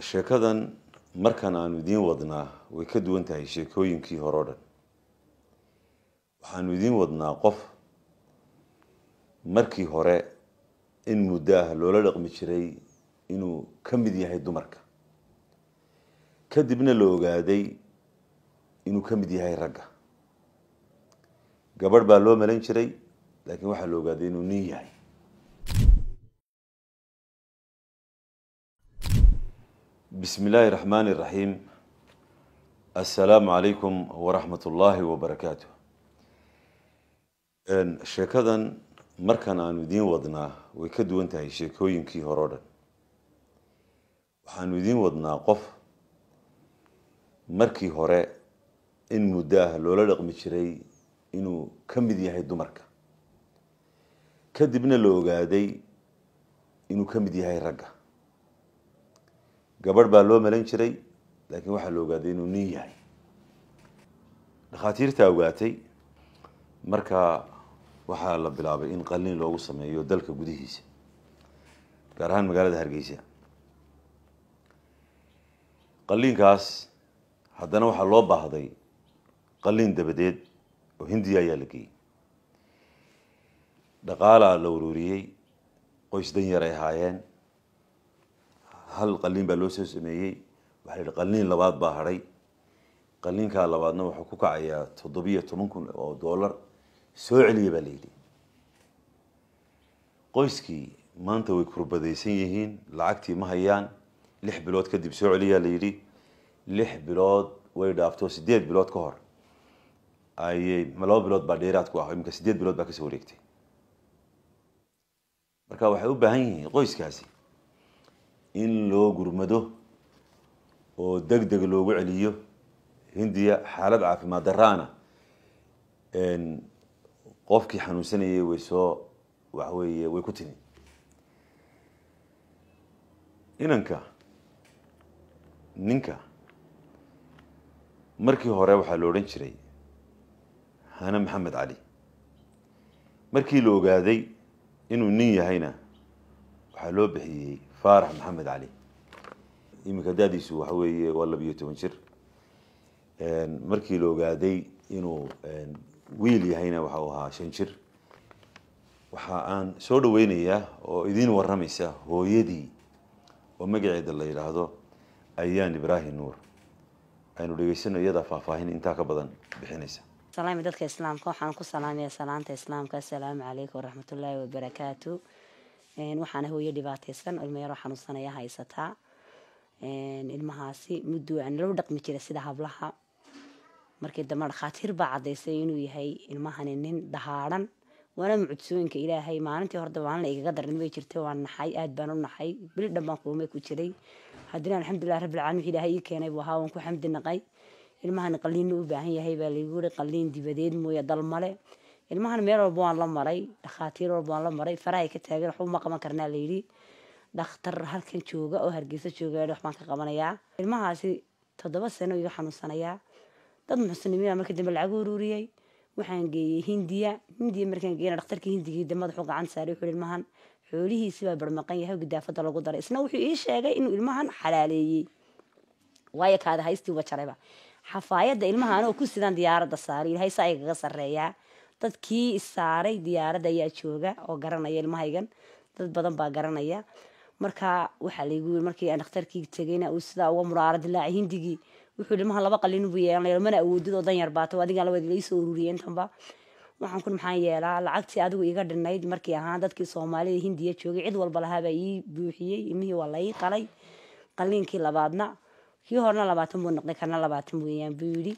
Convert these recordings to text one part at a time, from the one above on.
sheekadan markan aanu idiin wadnaa way ka duwan tahay sheekooyinkii hore o dhan waxaanu idiin wadnaa qof markii hore in muddo ah loola dhaqmi jiray inuu ka mid yahay dumarka kadibna la ogaaday inuu ka mid yahay ragga gabadh baa loo malan jiray laakiin waxaa la ogaaday inuu nin yahay بسم الله الرحمن الرحيم السلام عليكم ورحمة الله وبركاته sheekadan markan aanu idiin wadnaa way ka duwan tahay sheekooyinkii hore o dhan waxaanu idiin wadnaa qof markii hore in muddo ah loola dhaqmi jiray inuu ka mid yahay dumarka kadibna la ogaaday inuu ka mid yahay ragga gabadh baa loo malan jiray laakiin waxaa la ogaaday inuu nin yahay dhakhaatiirtaa ogaatay marka waxaa la bilaabay in qalliin loogu sameeyo dalka gudihiisa gaar ahaan magaalada hargeysa qalliinkaas haddana waxaa loo baahday qalliin dabadeed oo hindiya ayaa la geeyey dhaqaalaa la uruuriyey qoys dan yaray ahaayeen hal qaliin baa loo soo sameeyey waxaa la qaliin labaad baa hadhay qaliinkaa labaadna wuxuu ku kacayaa toddobiyo toban kun oo dollar soo celiya baa la qoyskii maanta way kurbadaysan yihiin lacagtii ma hayaan lix bilood kadib soo celiyaa la lix bilood way dhaafto sideed bilood ka hor ayay laba bilood baa dheeraad ku ah imika sideed bilood baa kasoo wareegtay marka waxay u baahan yihiin qoyskaasi in loo gurmado oo deg deg loogu celiyo hindiya xaalad caafimaad daraana qofkii xanuunsanayay way soo waxweeye way ku timi inanka ninka markii hore waxaa la odhan jiray hane maxamed cali markii la ogaaday inuu nin yahayna waxaa loo bixiyey faarax maxamed cali iminka dadiisu waxa weeye waa labiyo toban jir markii la ogaaday inuu wiil yahayna waxa uu ahaa shan jir waxa aan soo dhaweynayaa oo idiin warramaysa hooyadii oo magaceeda la yidhaahdo ayaan ibraahim nuur aynu dhegeysano iyadaa faahfaahin intaa ka badan bixinaysa salaami dadka islaamka waxaan ku salaamaya salaanta islaamka asalaamu calaykum waraxmatullaahi wabarakaatu waxaana hooyo dhibaateysan ilmayaroo xanuunsanaya haysataa ilmahaasi muddo aan loo dhaqmi jira sida hablaha markii dambe dhakhaatiir baa cadaysay inuu yahay ilmahani nin dhahaaran waana mucudsooyinka ilaahay maalintii hordaba maalin igaga darnid way jirtay waan naxay aad baan u naxay bili dhanbaan kulme ku jiray haddina alxamdulilah rabbilcaalamiin wixii ilaahay ii keenay buu ahaa waan ku xamdi naqay ilmahani qaliinna u baahan yahay baa layguri qaliin dibadeed mooye dal ilmahan meel walba waan la maray dhakhaatiir walba waan la maray farahay ka taagan waxba ma qaban karnaa la yidhi dhakhtar halkan jooga oo hargeysa jooga eedh waxbaan ka qabanayaa ilmahaasi toddoba sano igu xanuunsanayaa dad muxsinimiina markii dambe lacagu ururiyey waxaan geeyey hindiya hindiya markaan geeyna dhakhtarkii hindigii dambe madaxuu gacan saaray wuxuu ilmahan xoolihiisi baa barmaqan yahay gidaafada lagu daray isna wuxuu ii sheegay inuu ilmahan xalaaleeyey waayo kaada haystii uba jarayba xafaayadda ilmaha anoo ku sidaan diyaaradda saaray ilaahay saa igaga sarreeyaa dadkii isaaray diyaaradda ayaa jooga oo garanaya ilmahaygan dad badan baa garanaya marka waxaa laigu yiri markii aan dhakhtarkii tegayna uu sidaa uga muraara dilaaca hindigii wuxuu ilmaha laba qalin buu mana awoodid oo dan yar baata adiga labayd laisoo ururiya intanba waxaan kun maxaan yeelaa lacagtii adigu iga dhinayd markii ahaan dadkii soomaalida hindiya joogay cid walba lahaabaa ii buuxiyey ilmihii waa lai qalay qaliinkii labaadna kii horena labaatan buu noqday kana labaatan weeyaan buu yidhi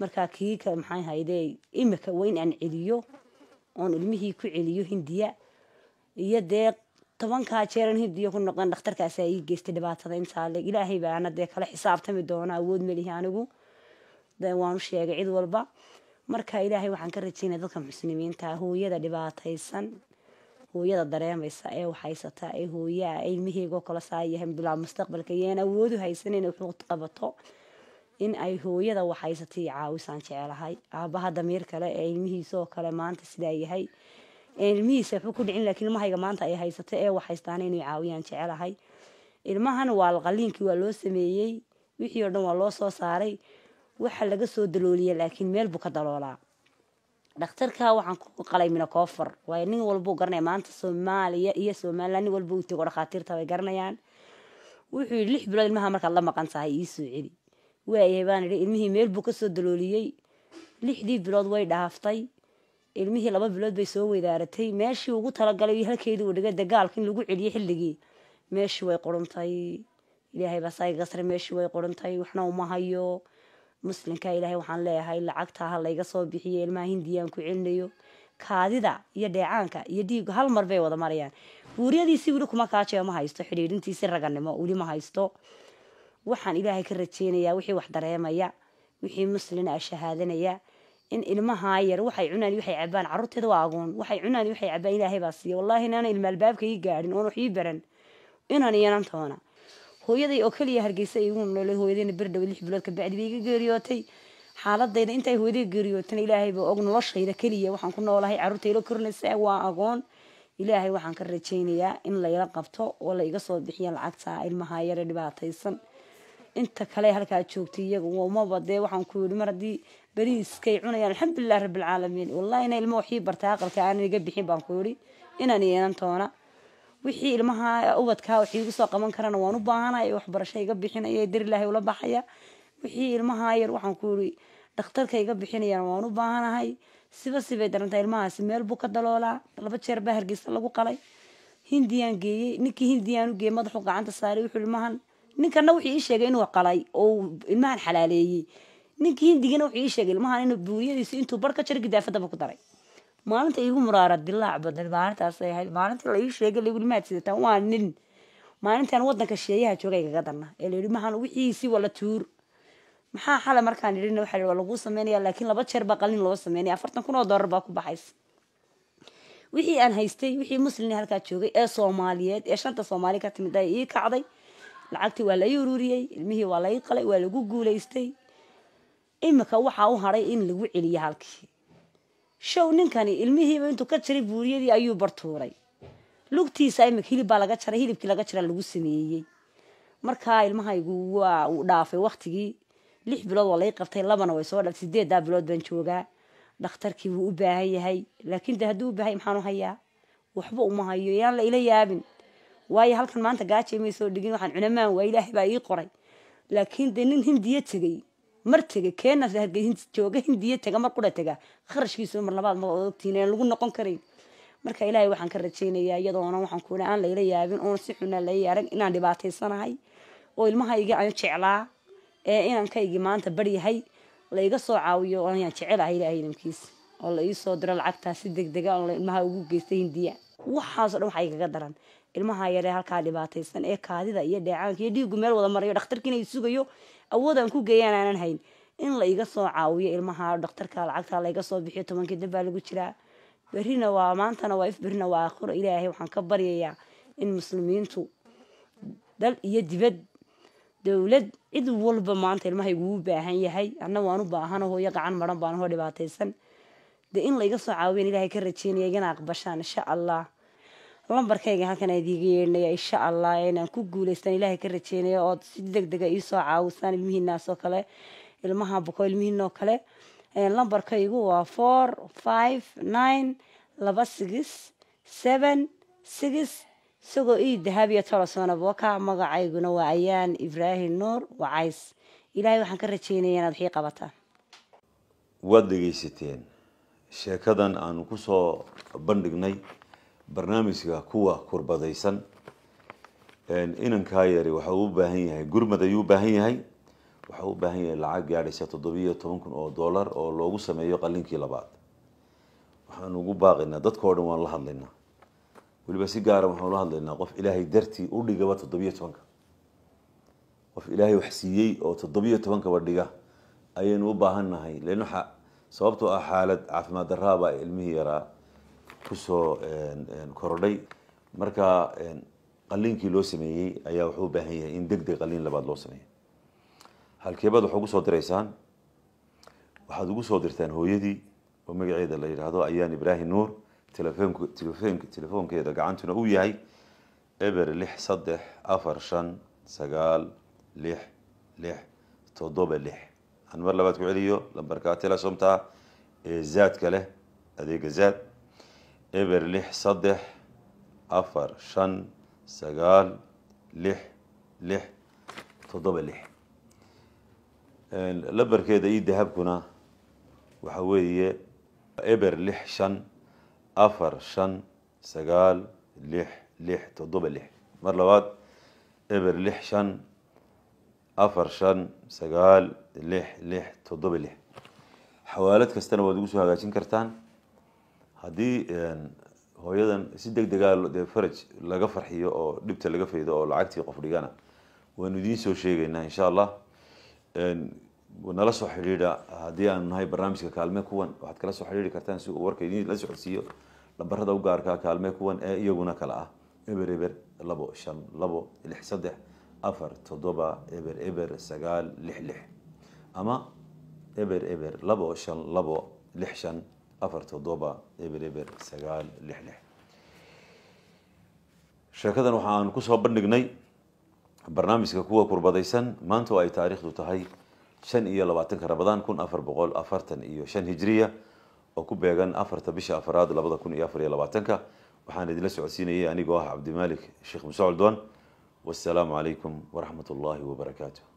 markaa kii ka maxay hayde imika weyn aan celiyo oon ilmihii ku celiyo hindiya iyo dee tobankaa jeeran hindiya ku noqdan dhakhtarkaasa ii geystay dhibaatada intaale ilaahay baana dee kala xisaabtami doona awood melihi anigu dee waanu sheegay cid walba marka ilaahay waxaan ka rajaynaya dadka muslimiinta hooyada dhibaataysan hooyada dareemaysa ee waxhaysata ee hooyaa ilmihiigo kala saayahay bilaa mustaqbalka yaan awoodu haysanin inay xuquuq qabato in ay hooyada waxhaysatay caawisaan jecelahay aabaha damiir kale ee ilmihiisaoo kale maanta sidaa yahay ilmihiisa waxba ku dhicin laakiin ilmahayga maanta ay haysato ee waxhaystaan inay caawiyaan jecelahay ilmahana waa alqaliinkii waa loo sameeyey wixii oo dhan waa loo soo saaray waxa laga soo dalooliya laakiin meel buu ka daloolaa dhakhtarka waxaan ku qalay minakoofar waayo nin walbuu garanaya maanta soomaaliya iyo somalilan nin walba uu dhakhaatiirta bay garanayaan wuxuu lix bilood ilmaha markaad la maqan tahay iisoo celi waayahay baan idhi ilmihii meel buu kasoo dalooliyey lixdii bilood way dhaaftay ilmihii laba bilood bay soo weydaaratay meeshii ugu talagalay iyo halkeedii uu dagaalka in lagu celiyey xilligii meeshii way quruntay ilaahay baa saiga sare meeshii way quruntay waxna uma hayo muslimka ilaahay waxaan leeyahay lacagtaa ha layga soo bixiyo ilmaha hindiyaan ku celinayo kaadida iyo dheecaanka iyo dhiigu hal mar bay wada marayaan guuryadiisi weli kuma kaajeo ma haysto xidhiidhintiisi raganimo weli ma haysto waxaan ilaahay ka rajaynayaa wixii wax dareemaya wixii muslina a shahaadanaya in ilmaha yar waxay cunaan waxay cabaan carruurteeda waa agoon waxay cunaan waxay cabaan ilaahay baa siiya wallaahi inaana ilma albaabka ii gaadhin oon wax ii baran inaan iyanan toona hooyaday oo keliya hargeysa igu noolay hooyadayna berdhow lix bilood ka bacdi bay iga geeriyootay xaaladayda intay hooyaday geeriyootana ilaahay baa og noloshayda keliya waxaan ku noolahay carruurtayla korinaysa waa agoon ilaahay waxaan ka rajaynayaa in layla qabto oo la iga soo bixiya lacagta ilmaha yare dhibaataysan inta kale halkaa joogtay iyaga umaba dee waxaan ku yidhi mar haddii beriiskay cunayaan alxamdulilahi rabbilcaalamiin wallahi ina ilma waxii bartay aqalka aanan iga bixin baan ku yidhi inaan yeelan wixii ilmaha ubadkaa wax iigu soo qaban karana waan u baahanaya waxbarasho iga bixinaya darilahay ula baxaya wixii ilmaha yar waxaan ku yidhi dhakhtarka iga bixinayaan waan u baahanahay siba sibay darantaa ilmahaasi meel buu ka daloolaa laba jeer baa hargeysa lagu qalay hindiyaan geeyey ninkii hindiyaan u geeyey madaxu gacanta saaray wuxuu ilmahan ninkana wuxuu ii sheegay inuu qalay oo ilmahan xalaaleeyey ninkii hindigana wuxuu ii sheegay ilmahan inuu buuyadiisa intuu bar ka gidaafadaba ku daray maalinta iigu muraara dilaac badan maalintaas ahayd maalinta la sheegay layihi ilmahaad sidataan waa nin maalintaan waddanka sheeyaha jooga igaga danna ee la yihi wixiisi wala tuur maxaa xale markaan idhina waxaa waa laguu sameynaya laakiin laba jeer baa qalin loo sameynaya afartan kun oo doolar baa ku baxaysa wixii aan haystay wixii muslin halkaa joogay ee soomaaliyeed ee shanta soomaali ka timid ay ii kacday lacagtii waa la ii ururiyey ilmihii waa la qalay waa lagu guuleystay iminka waxaa u hadhay in lagu celiyo halkii show ninkani ilmihiiba intuu ka jaray buuriyadii ayuu bartuuray lugtiisa iminka hilib baa laga jaray hilibkii laga jara lagu sameeyey markaa ilmahaygu waa uu dhaafay waktigii lix bilood waa lai qabtay labana way soo dhaftay sideeddaa bilood baan joogaa dhakhtarkii wuu u baahan yahay laakiin de hadduu u baahay maxaanu hayaa waxba uma hayo yaan la ila yaabin waayo halkan maanta gaaja imay soo dhigin waxaan cunamaan waa ilaahay baa ii qoray laakiin dee nin hindiya tegay mar tega keena hindiya tega mar qura tega kharashkiisu mar labaad maa ogtiin aan lagu noqon karayn marka ilaahay waxaan ka rajaynayaa iyadoona waxaan kuula aan layla yaabin oon si xunaa lay arag inaan dhibaataysanahay oo ilmahaygii aan jeclaa ee inankaygii maanta baryahay laiga soo caawiyo ayaan jecelahay ilaahay ilankiis oo la ii soo diro lacagtaa si deg dega oo ilmaha ugu geystay hindiya waxaasoo dhan waxa igaga daran ilmaha yare halkaa dhibaataysan ee kaadida iyo dheecaanka iyo dhiigu meel wada marayo dhakhtarkiina i sugayo awoodaan ku geeyaan aanan hayn in la iga soo caawiyo ilmaha dhakhtarka lacagta laiga soo bixiyo tobankii danbaa lagu jiraa berina waa maantana waa if berina waa aakhiro ilaahay waxaan ka baryayaa in muslimiintu dal iyo dibad dowlad cid walba maanta ilmaha iguu baahan yahay anna waan u baahanaho gacan maran baanahoo dhibaataysan dee in laiga soo caawiyan ilahay ka rajeynaya igana aqbashaan insha allah lambarkayga halkan idiiga yeedhinaya insha allah inaan ku guuleystaan ilaahay ka rajeynayo ood si degdega iisoo caawisaan ilmihiinaas oo kale ilmaha boko ilmihiinoo kale lambarkaygu waa four five nine laba sigis seven sigis isagoo ii dahaabiya tolosoona booka magacayguna waa ayaan ibraahim nuur wacays ilaahay waxaan ka rajeynaya inaad wixii qabataan waad dhegeysateen sheekadan aanu kusoo bandhignay barnaamijka kuwa kurbadaysan inankaa yari waxa uu baahan yahay gurmad ayuu baahan yahay waxa u baahan yahay lacag gaadhaysa toddobiiyo toban kun oo dollar oo loogu sameeyo qalinkii labaad waxaanu ugu baaqaynaa dadkao dhan waan la hadlaynaa weliba si gaara ah waxaanu la hadlaynaa qof ilaahay dartii u dhigaba toddobiiyo tobanka qof ilaahay wax siiyey oo toddobiiyo tobankaba dhiga ayaynu u baahan nahay leann sababtoo ah xaalad caafimaad darraabaa ilmihii yaraa kusoo korodhay marka qaliinkii loo sameeyey ayaa wuxuu u baahan yahay in degdeg deg qaliin labaad loo sameeyo halkeebaad waxaa ugu soo diraysaan waxaad ugu soo dirtaan hooyadii oo magaceeda la yidhaahdo ayaan ibraahim nuur telefoonk telefoonkeeda gacantuna uu yahay eber lix saddex afar shan sagaal lix lix toddoba lix aan mar labaad ku celiyo lambarka telesomta ee zaadka leh adeega zaad eber lix saddex afar shan sagaal lix lix toddoba lix labarkeeda io dahabkuna waxa weeye eber lix shan afar shan sagaal lix lix toddoba lix mar labaad eber lix shan afar shan sagaal lix lix toddoba lix xawaalad kastana waad ugu soo hagaajin kartaan haddii hooyadan si deg degaa dee faraj laga farxiyo oo dhibta laga faydo oo lacagtii qof dhigana waynu idiin soo sheegaynaa insha allah nala soo xidhiidha haddii aan nahay barnaamijka kaalme kuwan waxaad kala soo xidhiidhi kartaan si uu warka idin socodsiiyo lambarada u gaarkaa kaalme kuwan ee iyaguna kale ah eber eber labo shan labo lix saddex afar toddoba eber eber sagaal lix lix ama eber eber labo shan labo lix shan afar todoba eber eber sagaal lix lix sheekadan waxa aan kusoo bandhignay barnaamijka kuwa kurbadaysan maanta oo ay taariikhdu tahay shan iyo labaatanka rabadaan kun afar boqol afartan iyo shan hijriya oo ku beegan afarta bisha afaraad labada kun iyo afar iyo labaatanka waxaan idinla socodsiinayay anigoo ah cabdimaalik sheekh musocol doon wassalaamu calaykum waraxmat ullaahi wabarakaatu